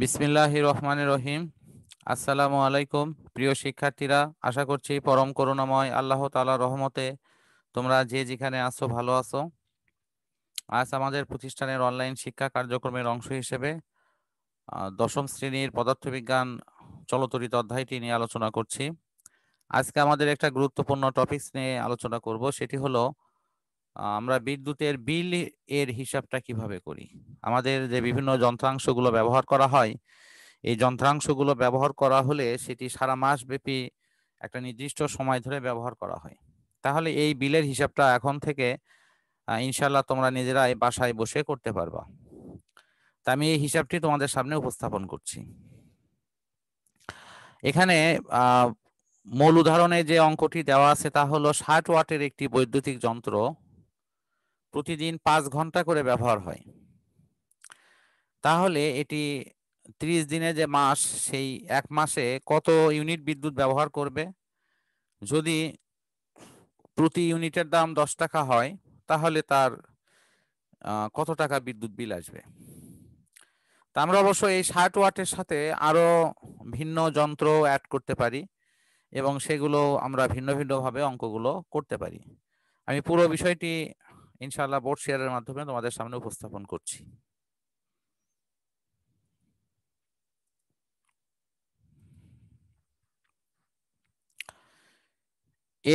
বিসমিল্লাহ রহমান রহিম আসসালামু আলাইকুম প্রিয় শিক্ষার্থীরা আশা করছি পরম করুণাময় আল্লাহ তালা রহমতে তোমরা যে যেখানে আসো ভালো আছো আজ আমাদের প্রতিষ্ঠানের অনলাইন শিক্ষা কার্যক্রমের অংশ হিসেবে দশম শ্রেণীর পদার্থবিজ্ঞান চলতরিত অধ্যায়টি নিয়ে আলোচনা করছি আজকে আমাদের একটা গুরুত্বপূর্ণ টপিক নিয়ে আলোচনা করব সেটি হলো আমরা বিদ্যুতের বিল এর হিসাবটা কিভাবে করি আমাদের যে বিভিন্ন যন্ত্রাংশগুলো ব্যবহার করা হয় এই যন্ত্রাংশগুলো ব্যবহার করা হলে সেটি সারা মাস ব্যাপী একটা নির্দিষ্ট সময় ধরে ব্যবহার করা হয় তাহলে এই বিলের হিসাবটা এখন থেকে ইনশাল্লাহ তোমরা নিজেরাই বাসায় বসে করতে পারবা তা আমি এই হিসাবটি তোমাদের সামনে উপস্থাপন করছি এখানে মূল উদাহরণে যে অঙ্কটি দেওয়া আছে তা হলো ষাট ওয়াটের একটি বৈদ্যুতিক যন্ত্র প্রতিদিন পাঁচ ঘন্টা করে ব্যবহার হয় তাহলে এটি 30 দিনে যে মাস সেই এক মাসে কত ইউনিট বিদ্যুৎ ব্যবহার করবে যদি প্রতি ইউনিটের দাম দশ টাকা হয় তাহলে তার কত টাকা বিদ্যুৎ বিল আসবে তা আমরা অবশ্য এই ষাট ওয়াটের সাথে আরও ভিন্ন যন্ত্র অ্যাড করতে পারি এবং সেগুলো আমরা ভিন্ন ভিন্নভাবে অঙ্কগুলো করতে পারি আমি পুরো বিষয়টি ইনশাল্লাহ বোর্ড শেয়ারের মাধ্যমে তোমাদের সামনে উপস্থাপন করছি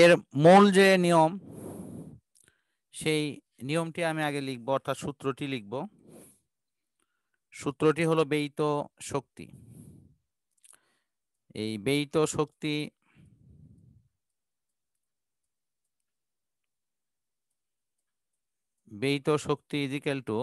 এর মূল যে নিয়ম সেই নিয়মটি আমি আগে লিখব অর্থাৎ সূত্রটি লিখব সূত্রটি হলো বেইত শক্তি এই বেইত শক্তি বেইত শক্তি ইজিক্যাল টু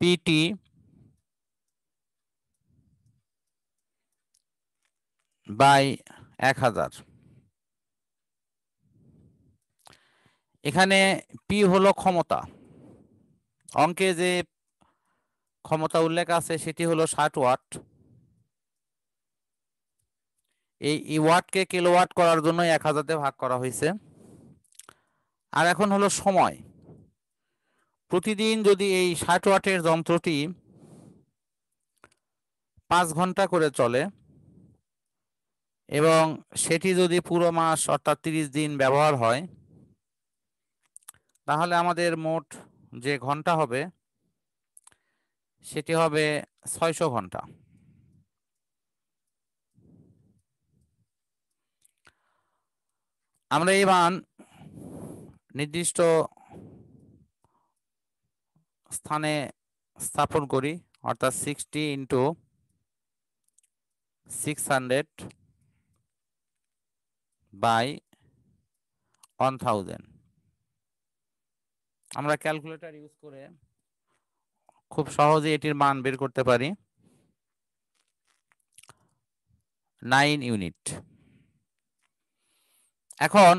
পিটি বাই এক হাজার এখানে পি হলো ক্ষমতা অঙ্কে যে ক্ষমতা উল্লেখ আছে সেটি হলো ষাট ওয়াট এই e ওয়াটকে কিলোওয়াট করার জন্য এক হাজারতে ভাগ করা হয়েছে আর এখন হলো সময় প্রতিদিন যদি এই ষাট ওয়াটের যন্ত্রটি পাঁচ ঘন্টা করে চলে এবং সেটি যদি পুরো মাস অর্থাৎ তিরিশ দিন ব্যবহার হয় তাহলে আমাদের মোট যে ঘন্টা হবে সেটি হবে ছয়শো ঘন্টা আমরা এবার নির্দিষ্ট স্থানে স্থাপন করি অর্থাৎ sixty into six hundred by one thousand আমরা ক্যালকুলেটর ইউজ করে খুব সহজে এটির মান বের করতে পারি নাইন ইউনিট এখন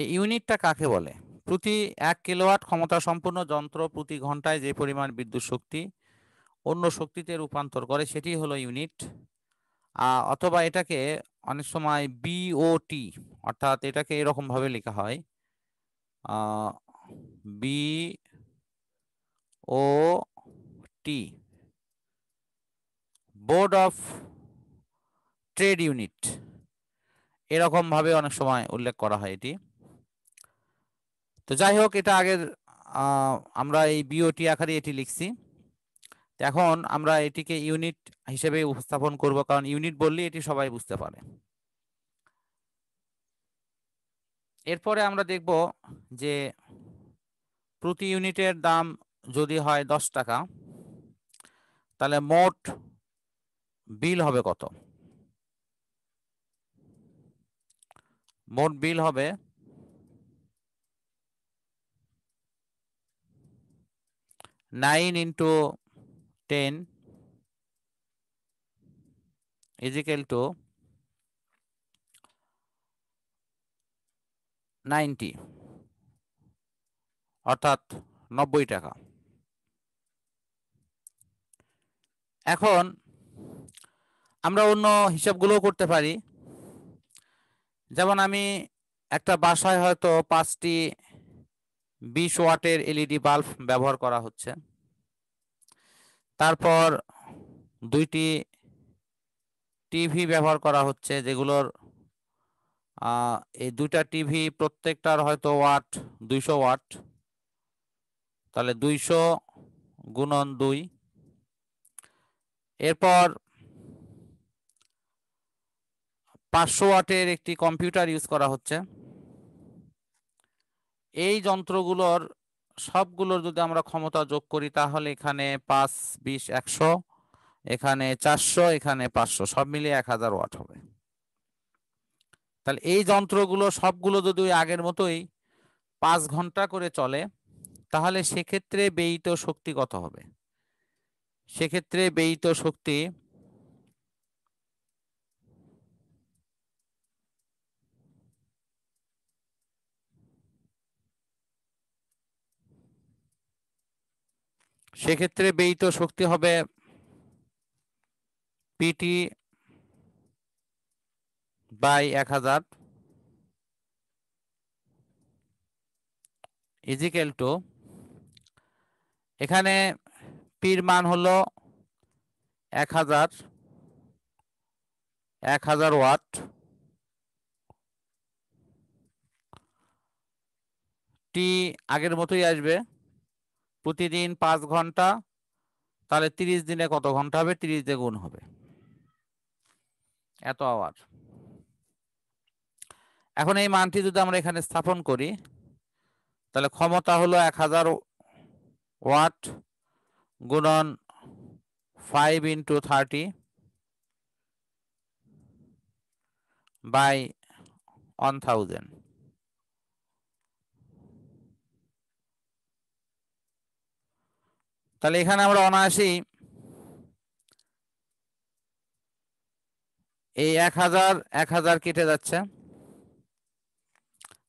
এই ইউনিটটা কাকে বলে প্রতি এক কিলোওয়াট ক্ষমতা সম্পন্ন যন্ত্র প্রতি ঘন্টায় যে পরিমাণ বিদ্যুৎ শক্তি অন্য শক্তিতে রূপান্তর করে সেটি হলো ইউনিট অথবা এটাকে অনেক সময় বিওটি অর্থাৎ এটাকে এরকমভাবে লেখা হয় B O T board of trade unit এরকমভাবে অনেক সময় উল্লেখ করা হয় এটি তো যাই হোক এটা আগের আমরা এই বিওটি আকারে এটি লিখছি এখন আমরা এটিকে ইউনিট হিসেবে উপস্থাপন করব কারণ ইউনিট বললে এটি সবাই বুঝতে পারে এরপরে আমরা দেখব যে প্রতি ইউনিটের দাম যদি হয় দশ টাকা তাহলে মোট বিল হবে কত মোট বিল হবে nine into ten is equal to ninety অর্থাৎ নব্বই টাকা এখন আমরা অন্য হিসাবগুলোও করতে পারি যেমন আমি একটা বাসায় হয়তো পাঁচটি বিশ ওয়াটের এলইডি বাল্ব ব্যবহার করা হচ্ছে তারপর দুইটি টিভি ব্যবহার করা হচ্ছে যেগুলোর এই দুইটা টিভি প্রত্যেকটার হয়তো ওয়াট দুইশো ওয়াট তাহলে দুইশো গুণন দুই এরপর পাঁচশো ওয়াটের একটি কম্পিউটার ইউজ করা হচ্ছে এই যন্ত্রগুলোর সবগুলোর যদি আমরা ক্ষমতা যোগ করি তাহলে এখানে পাঁচ বিশ একশো এখানে চারশো এখানে পাঁচশো সব মিলিয়ে এক হাজার ওয়াট হবে তাহলে এই যন্ত্রগুলো সবগুলো যদি আগের মতোই পাঁচ ঘন্টা করে চলে তাহলে সেক্ষেত্রে ব্যয়িত শক্তি কত হবে সেক্ষেত্রে ব্যয়িত শক্তি সেক্ষেত্রে ব্যয়িত শক্তি হবে পিটি বাই এক হাজার ইজিক্যাল টু এখানে পির মান হলো এক হাজার এক হাজার ওয়াট টি আগের মতোই আসবে প্রতিদিন পাঁচ ঘন্টা তাহলে তিরিশ দিনে কত ঘন্টা হবে তিরিশ দিয়ে গুণ হবে এত আওয়ার এখন এই মানটি যদি আমরা এখানে স্থাপন করি তাহলে ক্ষমতা হলো এক হাজার ওয়াট গুণন five into thirty by one thousand তাহলে এখানে আমরা অনায়াসেই এই এক হাজার এক হাজার কেটে যাচ্ছে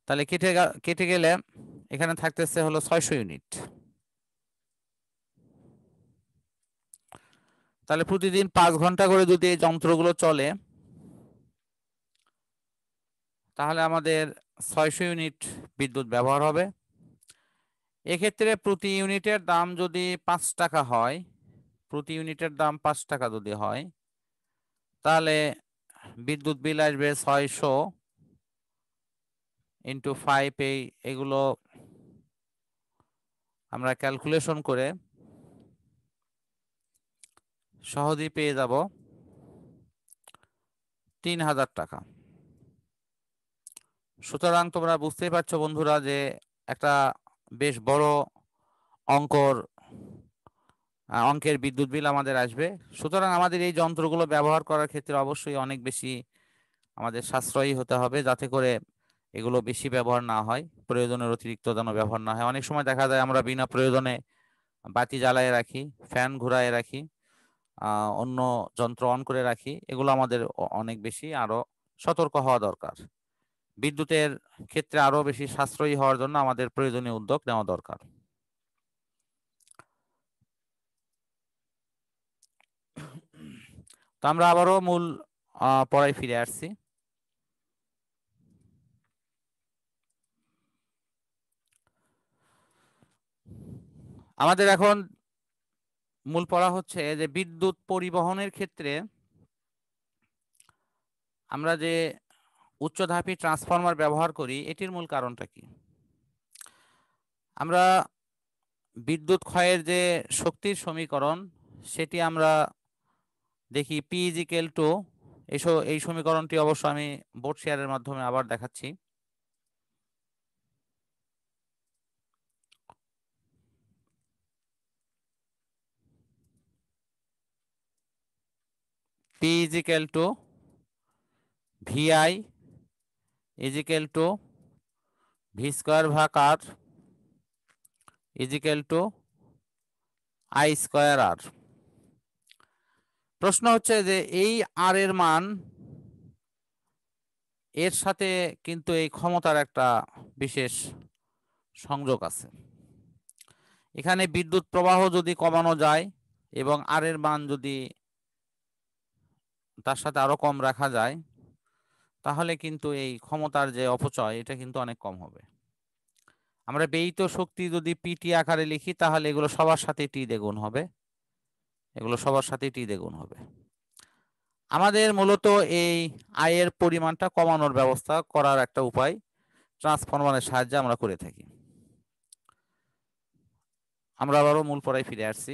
তাহলে কেটে কেটে গেলে এখানে থাকতেছে হলো ছয়শো ইউনিট তাহলে প্রতিদিন পাঁচ ঘন্টা করে যদি এই যন্ত্রগুলো চলে তাহলে আমাদের ছয়শো ইউনিট বিদ্যুৎ ব্যবহার হবে এক্ষেত্রে প্রতি ইউনিটের দাম যদি পাঁচ টাকা হয় প্রতি ইউনিটের দাম পাঁচ টাকা যদি হয় তাহলে বিদ্যুৎ বিল আসবে ছয়শো ইন্টু ফাইভ এই এগুলো আমরা ক্যালকুলেশন করে সহজেই পেয়ে যাব তিন হাজার টাকা সুতরাং তোমরা বুঝতেই পারছ বন্ধুরা যে একটা বেশ বড় অঙ্কর অঙ্কের বিদ্যুৎ বিল আমাদের আসবে সুতরাং আমাদের এই যন্ত্রগুলো ব্যবহার করার ক্ষেত্রে অবশ্যই অনেক বেশি আমাদের সাশ্রয়ী হতে হবে যাতে করে এগুলো বেশি ব্যবহার না হয় প্রয়োজনের অতিরিক্ত যেন ব্যবহার না হয় অনেক সময় দেখা যায় আমরা বিনা প্রয়োজনে বাতি জ্বালায় রাখি ফ্যান ঘুরায় রাখি অন্য যন্ত্র অন করে রাখি এগুলো আমাদের অনেক বেশি আরও সতর্ক হওয়া দরকার বিদ্যুতের ক্ষেত্রে আরও বেশি সাশ্রয়ী হওয়ার জন্য আমাদের প্রয়োজনীয় উদ্যোগ নেওয়া দরকার তো আমরা আবারও মূল পড়ায় ফিরে আসছি আমাদের এখন মূল পড়া হচ্ছে যে বিদ্যুৎ পরিবহনের ক্ষেত্রে আমরা যে ধাপি ট্রান্সফরমার ব্যবহার করি এটির মূল কারণটা কি আমরা বিদ্যুৎ ক্ষয়ের যে শক্তির সমীকরণ সেটি আমরা দেখি পি টু এই সমীকরণটি অবশ্য আমি বোর্ড শেয়ারের মাধ্যমে আবার দেখাচ্ছি P is equal to VI is equal to V square ভাগ R is equal to I square R প্রশ্ন হচ্ছে যে এই আর এর মান এর সাথে কিন্তু এই ক্ষমতার একটা বিশেষ সংযোগ আছে এখানে বিদ্যুৎ প্রবাহ যদি কমানো যায় এবং আর এর মান যদি তার সাথে আরো কম রাখা যায় তাহলে কিন্তু এই ক্ষমতার যে অপচয় এটা কিন্তু অনেক কম হবে আমরা ব্যয়িত শক্তি যদি পিটি আকারে লিখি তাহলে এগুলো সবার সাথে টি দ্বিগুণ হবে এগুলো সবার সাথে টি দ্বিগুণ হবে আমাদের মূলত এই আয়ের পরিমাণটা কমানোর ব্যবস্থা করার একটা উপায় ট্রান্সফরমারের সাহায্যে আমরা করে থাকি আমরা আবারও মূল পড়ায় ফিরে আসছি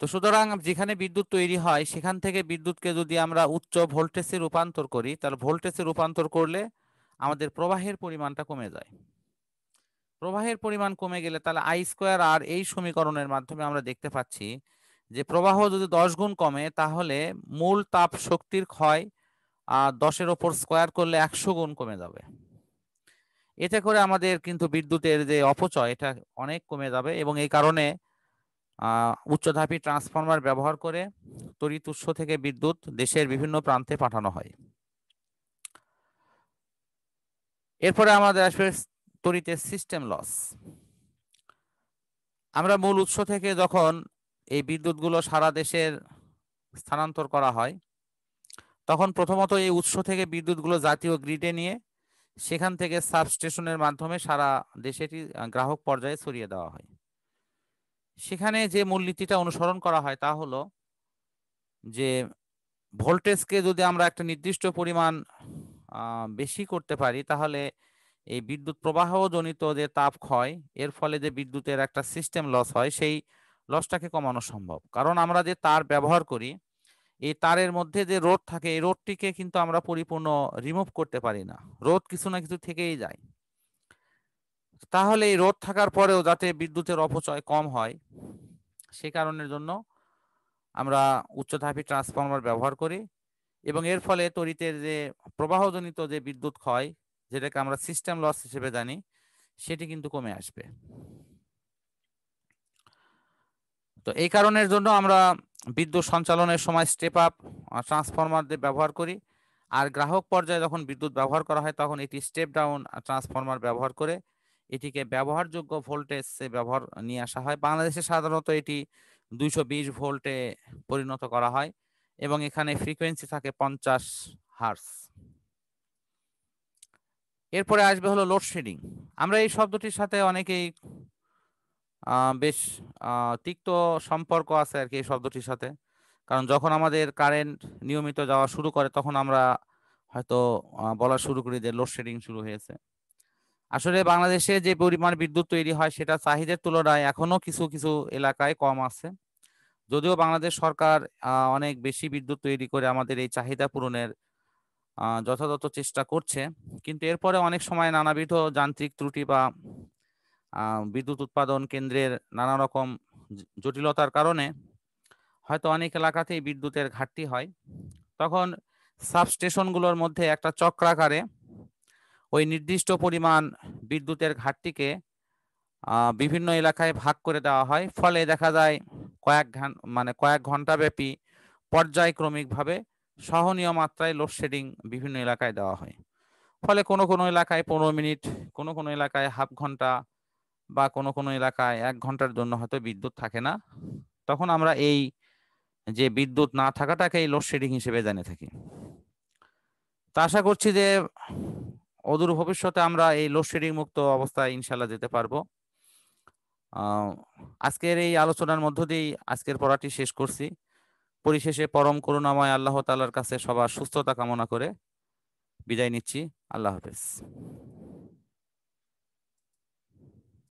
তো সুতরাং যেখানে বিদ্যুৎ তৈরি হয় সেখান থেকে বিদ্যুৎকে যদি আমরা উচ্চ ভোল্টেজে রূপান্তর করি তাহলে ভোল্টেজে রূপান্তর করলে আমাদের প্রবাহের পরিমাণটা কমে যায় প্রবাহের পরিমাণ কমে গেলে তাহলে আই স্কোয়ার আর এই সমীকরণের মাধ্যমে আমরা দেখতে পাচ্ছি যে প্রবাহ যদি দশ গুণ কমে তাহলে মূল তাপ শক্তির ক্ষয় দশের ওপর স্কোয়ার করলে একশো গুণ কমে যাবে এতে করে আমাদের কিন্তু বিদ্যুতের যে অপচয় এটা অনেক কমে যাবে এবং এই কারণে উচ্চধাপী ট্রান্সফর্মার ব্যবহার করে তড়িৎ উৎস থেকে বিদ্যুৎ দেশের বিভিন্ন প্রান্তে পাঠানো হয় এরপরে আমাদের আসবে তড়িতের সিস্টেম লস আমরা মূল উৎস থেকে যখন এই বিদ্যুৎগুলো সারা দেশের স্থানান্তর করা হয় তখন প্রথমত এই উৎস থেকে বিদ্যুৎগুলো জাতীয় গ্রিডে নিয়ে সেখান থেকে সাবস্টেশনের মাধ্যমে সারা দেশেটি গ্রাহক পর্যায়ে ছড়িয়ে দেওয়া হয় সেখানে যে মূলনীতিটা অনুসরণ করা হয় তা হলো যে ভোল্টেজকে যদি আমরা একটা নির্দিষ্ট পরিমাণ বেশি করতে পারি তাহলে এই বিদ্যুৎ জনিত যে তাপ ক্ষয় এর ফলে যে বিদ্যুতের একটা সিস্টেম লস হয় সেই লসটাকে কমানো সম্ভব কারণ আমরা যে তার ব্যবহার করি এই তারের মধ্যে যে রোড থাকে এই রোডটিকে কিন্তু আমরা পরিপূর্ণ রিমুভ করতে পারি না রোদ কিছু না কিছু থেকেই যায় তাহলে এই রোদ থাকার পরেও যাতে বিদ্যুতের অপচয় কম হয় সে কারণের জন্য আমরা ধাপি ট্রান্সফর্মার ব্যবহার করি এবং এর ফলে তড়িতের যে প্রবাহজনিত যে বিদ্যুৎ ক্ষয় যেটাকে আমরা সিস্টেম লস হিসেবে জানি সেটি কিন্তু কমে আসবে তো এই কারণের জন্য আমরা বিদ্যুৎ সঞ্চালনের সময় স্টেপ আপ ট্রান্সফরমার ব্যবহার করি আর গ্রাহক পর্যায়ে যখন বিদ্যুৎ ব্যবহার করা হয় তখন এটি স্টেপ ডাউন ট্রান্সফর্মার ব্যবহার করে এটিকে ব্যবহারযোগ্য ভোল্টেজ ব্যবহার নিয়ে আসা হয় বাংলাদেশে সাধারণত এটি দুইশো বিশ ভোল্টে পরিণত করা হয় এবং এখানে ফ্রিকোয়েন্সি থাকে পঞ্চাশ হার্স এরপরে আসবে হলো লোডশেডিং আমরা এই শব্দটির সাথে অনেকেই বেশ তিক্ত সম্পর্ক আছে আর কি এই শব্দটির সাথে কারণ যখন আমাদের কারেন্ট নিয়মিত যাওয়া শুরু করে তখন আমরা হয়তো বলা শুরু করি যে লোডশেডিং শুরু হয়েছে আসলে বাংলাদেশে যে পরিমাণ বিদ্যুৎ তৈরি হয় সেটা চাহিদার তুলনায় এখনো কিছু কিছু এলাকায় কম আছে যদিও বাংলাদেশ সরকার অনেক বেশি বিদ্যুৎ তৈরি করে আমাদের এই চাহিদা পূরণের যথাযথ চেষ্টা করছে কিন্তু এরপরে অনেক সময় নানাবিধ যান্ত্রিক ত্রুটি বা বিদ্যুৎ উৎপাদন কেন্দ্রের নানা রকম জটিলতার কারণে হয়তো অনেক এলাকাতেই বিদ্যুতের ঘাটতি হয় তখন সাবস্টেশনগুলোর মধ্যে একটা চক্রাকারে ওই নির্দিষ্ট পরিমাণ বিদ্যুতের ঘাটতিকে বিভিন্ন এলাকায় ভাগ করে দেওয়া হয় ফলে দেখা যায় কয়েক মানে কয়েক ব্যাপী পর্যায়ক্রমিকভাবে সহনীয় মাত্রায় লোডশেডিং বিভিন্ন এলাকায় দেওয়া হয় ফলে কোনো কোনো এলাকায় পনেরো মিনিট কোনো কোনো এলাকায় হাফ ঘন্টা বা কোনো কোনো এলাকায় এক ঘন্টার জন্য হয়তো বিদ্যুৎ থাকে না তখন আমরা এই যে বিদ্যুৎ না থাকাটাকে এই লোডশেডিং হিসেবে জেনে থাকি তা আশা করছি যে অদূর ভবিষ্যতে আমরা এই লোডশেডিং মুক্ত অবস্থায় ইনশাল্লাহ যেতে পারবো আজকের এই আলোচনার মধ্য দিয়েই আজকের পড়াটি শেষ করছি পরিশেষে পরম করুণাময় আল্লাহ তালার কাছে সবার সুস্থতা কামনা করে বিদায় নিচ্ছি আল্লাহ হাফেজ